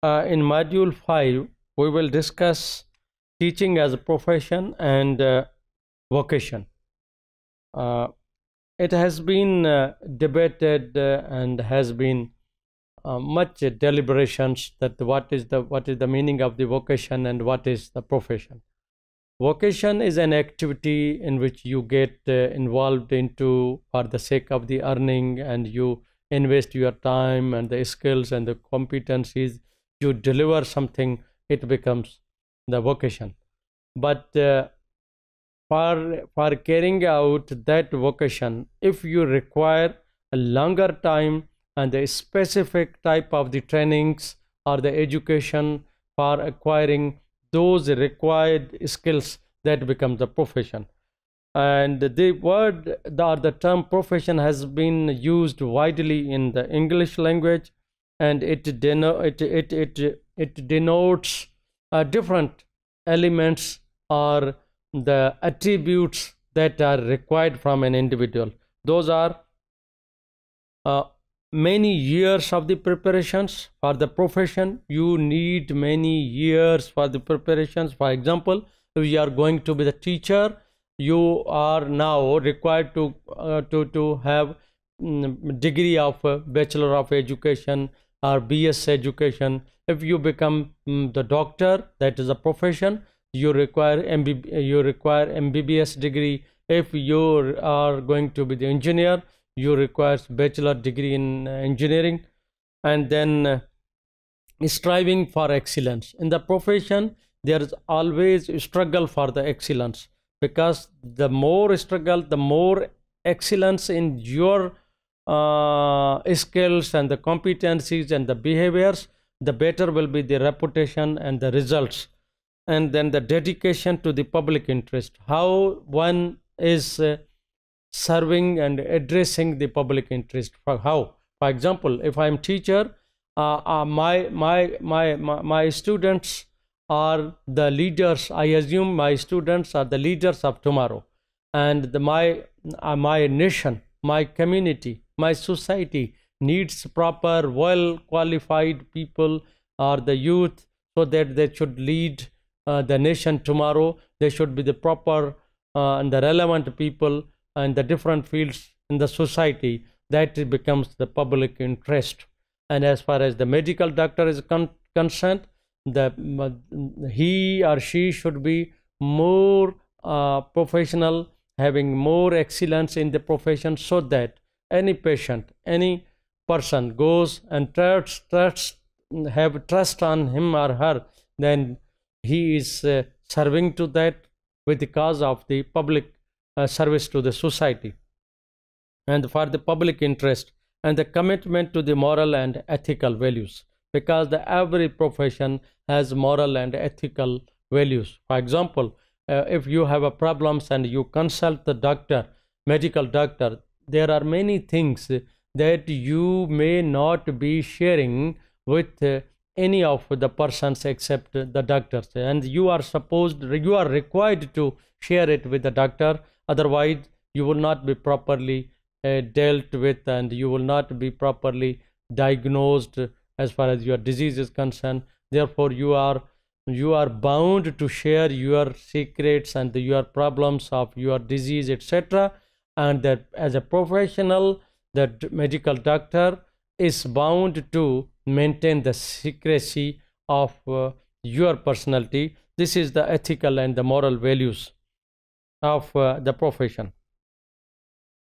Uh, in module 5 we will discuss teaching as a profession and uh, vocation uh, it has been uh, debated uh, and has been uh, much deliberations that what is the what is the meaning of the vocation and what is the profession vocation is an activity in which you get involved into for the sake of the earning and you invest your time and the skills and the competencies you deliver something, it becomes the vocation. But uh, for, for carrying out that vocation, if you require a longer time and a specific type of the trainings or the education for acquiring those required skills, that becomes a profession and the word or the term profession has been used widely in the english language and it, deno it, it, it, it denotes uh, different elements or the attributes that are required from an individual. Those are uh, many years of the preparations for the profession. You need many years for the preparations. For example, if you are going to be the teacher, you are now required to, uh, to, to have mm, degree of uh, Bachelor of Education or BS education. If you become um, the doctor, that is a profession, you require MB, you require MBBS degree. If you are going to be the engineer, you require bachelor degree in uh, engineering, and then uh, striving for excellence in the profession. There is always struggle for the excellence because the more struggle, the more excellence in your uh, skills and the competencies and the behaviors, the better will be the reputation and the results. And then the dedication to the public interest, how one is uh, serving and addressing the public interest. For how, for example, if I am teacher, uh, uh my, my my my my students are the leaders. I assume my students are the leaders of tomorrow, and the, my uh, my nation, my community, my society needs proper well qualified people or the youth so that they should lead uh, the nation tomorrow they should be the proper uh, and the relevant people in the different fields in the society that becomes the public interest and as far as the medical doctor is con concerned the uh, he or she should be more uh, professional having more excellence in the profession so that any patient, any person goes and trusts, trusts have trust on him or her, then he is uh, serving to that with the cause of the public uh, service to the society and for the public interest and the commitment to the moral and ethical values because the every profession has moral and ethical values for example uh, if you have a problems and you consult the doctor medical doctor there are many things that you may not be sharing with any of the persons except the doctors and you are supposed you are required to share it with the doctor otherwise you will not be properly uh, dealt with and you will not be properly diagnosed as far as your disease is concerned therefore you are you are bound to share your secrets and your problems of your disease etc and that as a professional the medical doctor is bound to maintain the secrecy of uh, your personality this is the ethical and the moral values of uh, the profession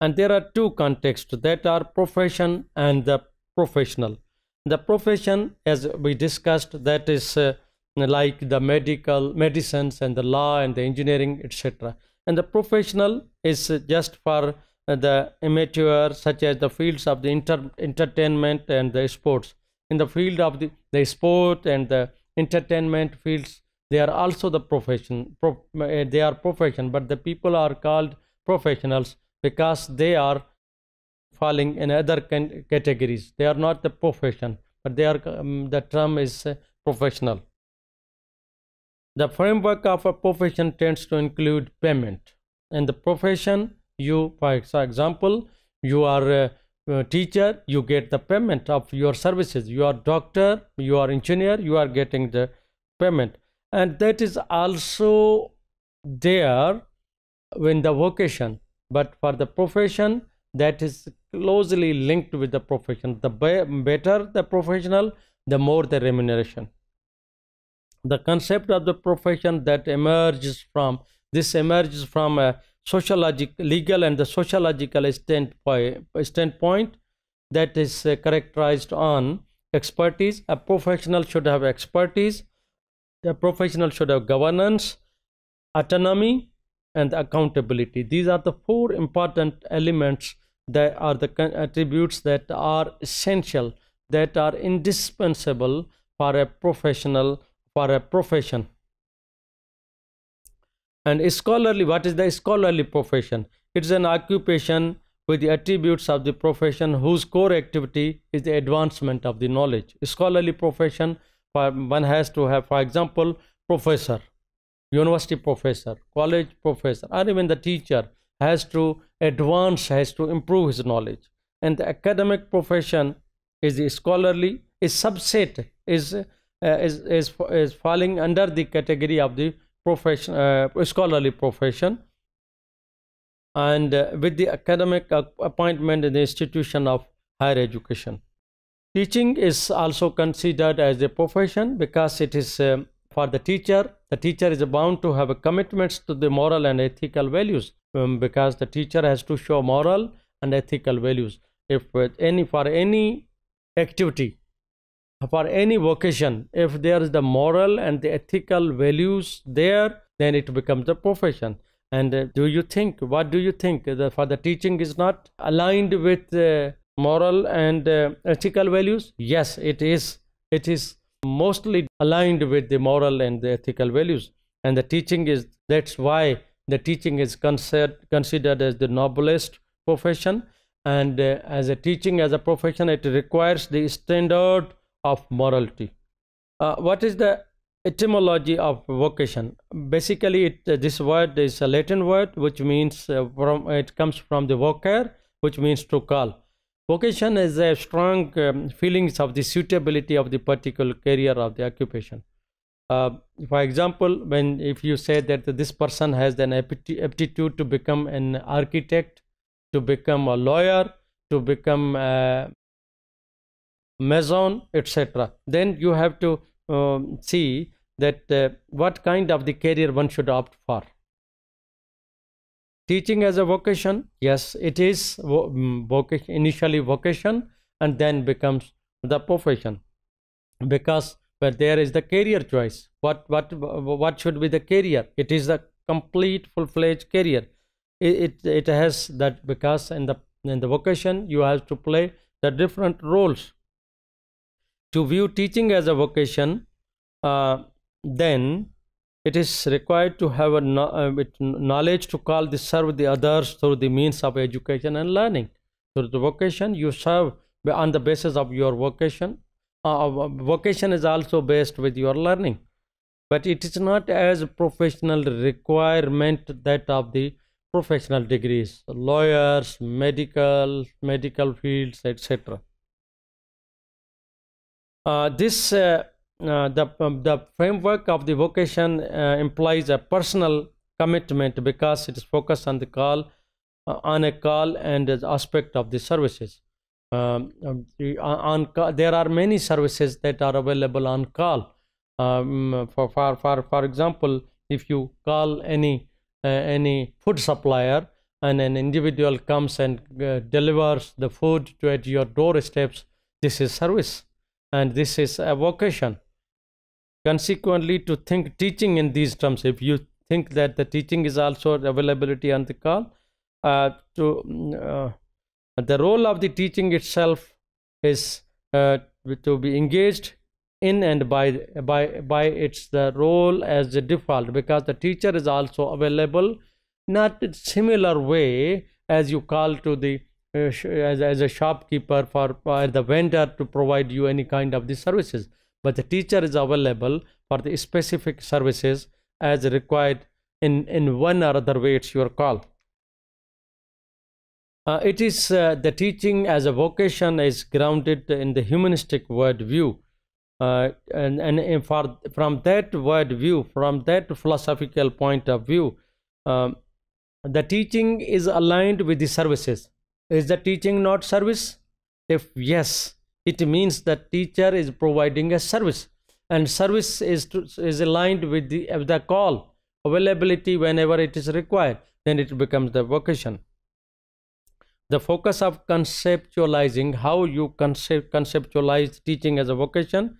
and there are two contexts that are profession and the professional the profession as we discussed that is uh, like the medical medicines and the law and the engineering etc and the professional is just for the amateur such as the fields of the inter entertainment and the sports in the field of the, the sport and the entertainment fields they are also the profession pro, eh, they are profession but the people are called professionals because they are falling in other categories they are not the profession but they are um, the term is uh, professional the framework of a profession tends to include payment. In the profession, you, for example, you are a, teacher, you get the payment of your services. You are doctor, you are engineer, you are getting the payment. And that is also there in the vocation. But for the profession, that is closely linked with the profession. The better the professional, the more the remuneration the concept of the profession that emerges from this emerges from a sociological legal and the sociological standpoint, standpoint that is uh, characterized on expertise a professional should have expertise the professional should have governance autonomy and accountability these are the four important elements that are the attributes that are essential that are indispensable for a professional for a profession and scholarly what is the scholarly profession it's an occupation with the attributes of the profession whose core activity is the advancement of the knowledge scholarly profession one has to have for example professor university professor college professor or even the teacher has to advance has to improve his knowledge and the academic profession is the scholarly is subset is uh, is, is, is falling under the category of the profession, uh, scholarly profession and uh, with the academic appointment in the institution of higher education. Teaching is also considered as a profession because it is um, for the teacher. The teacher is bound to have a commitments to the moral and ethical values um, because the teacher has to show moral and ethical values. If any for any activity for any vocation if there is the moral and the ethical values there then it becomes a profession and uh, do you think what do you think the, for the teaching is not aligned with uh, moral and uh, ethical values yes it is it is mostly aligned with the moral and the ethical values and the teaching is that's why the teaching is considered considered as the noblest profession and uh, as a teaching as a profession it requires the standard of morality. Uh, what is the etymology of vocation? Basically, it, uh, this word is a Latin word which means uh, from it comes from the vocare, which means to call. Vocation is a strong um, feelings of the suitability of the particular career of the occupation. Uh, for example, when if you say that this person has an aptitude to become an architect, to become a lawyer, to become a uh, maison etc then you have to um, see that uh, what kind of the career one should opt for teaching as a vocation yes it is mm, vocation initially vocation and then becomes the profession because but there is the career choice what what what should be the career it is a complete full-fledged career it, it it has that because in the in the vocation you have to play the different roles to view teaching as a vocation, uh, then it is required to have a uh, knowledge to call the serve the others through the means of education and learning. Through the vocation, you serve on the basis of your vocation. Uh, uh vocation is also based with your learning, but it is not as professional requirement that of the professional degrees, lawyers, medical, medical fields, etc. Uh, this uh, uh, the um, the framework of the vocation implies a personal commitment because it is focused on the call on a call and aspect of the services um, um on, there are many services that are available on call um, for, for for for example if you call any uh, any food supplier and an individual comes and uh, delivers the food to at your doorsteps this is service and this is a vocation consequently to think teaching in these terms if you think that the teaching is also availability on the call uh, to mm, uh, the role of the teaching itself is uh, to be engaged in and by by by its the role as the default because the teacher is also available not in similar way as you call to the uh, as, as a shopkeeper for or the vendor to provide you any kind of the services but the teacher is available for the specific services as required in in one or other way it's your call uh, it is uh, the teaching as a vocation is grounded in the humanistic worldview uh, and, and, for, from that worldview, from that philosophical point of view, um, the teaching is aligned with the services. Is the teaching not service? If yes, it means the teacher is providing a service and service is, to, is aligned with the, the call, availability whenever it is required, then it becomes the vocation. The focus of conceptualizing how you concept, conceptualize teaching as a vocation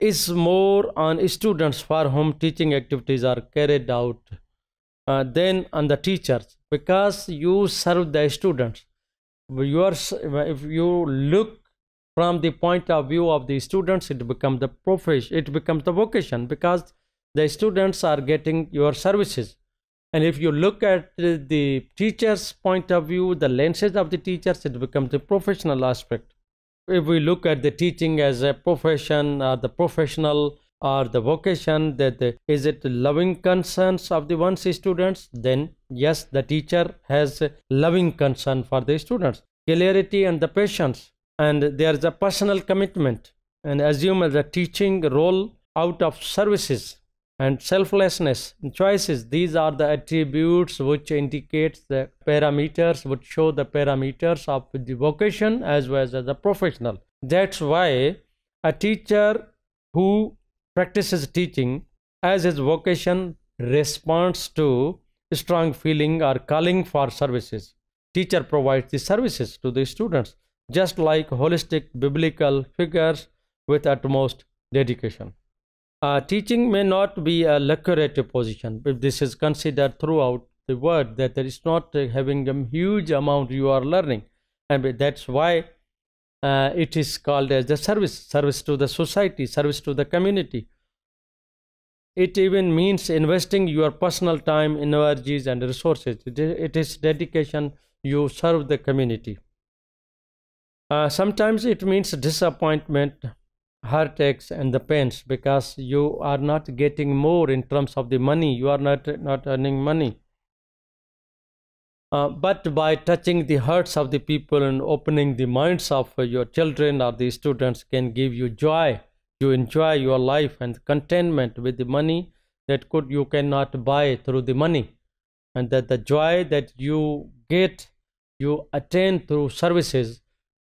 is more on students for whom teaching activities are carried out uh, than on the teachers because you serve the students you are if you look from the point of view of the students it becomes the profession it becomes the vocation because the students are getting your services and if you look at the teacher's point of view the lenses of the teachers it becomes the professional aspect if we look at the teaching as a profession uh, the professional or the vocation that is it loving concerns of the one's students then yes the teacher has loving concern for the students clarity and the patience and there is a personal commitment and assume the teaching role out of services and selflessness and choices these are the attributes which indicates the parameters which show the parameters of the vocation as well as the professional that's why a teacher who Practices teaching as his vocation responds to strong feeling or calling for services. Teacher provides the services to the students, just like holistic biblical figures with utmost dedication. Uh, teaching may not be a lucrative position but this is considered throughout the world that there is not uh, having a huge amount you are learning and that's why uh, it is called as the service service to the society service to the community it even means investing your personal time energies and resources it is dedication you serve the community uh, sometimes it means disappointment heartaches and the pains because you are not getting more in terms of the money you are not not earning money uh, but by touching the hearts of the people and opening the minds of your children or the students can give you joy you enjoy your life and contentment with the money that could you cannot buy through the money and that the joy that you get you attain through services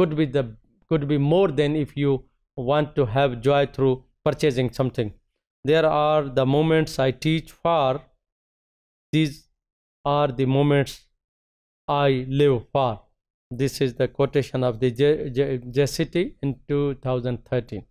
could be the could be more than if you want to have joy through purchasing something there are the moments i teach for these are the moments I live far. This is the quotation of the Jesuit J City in 2013.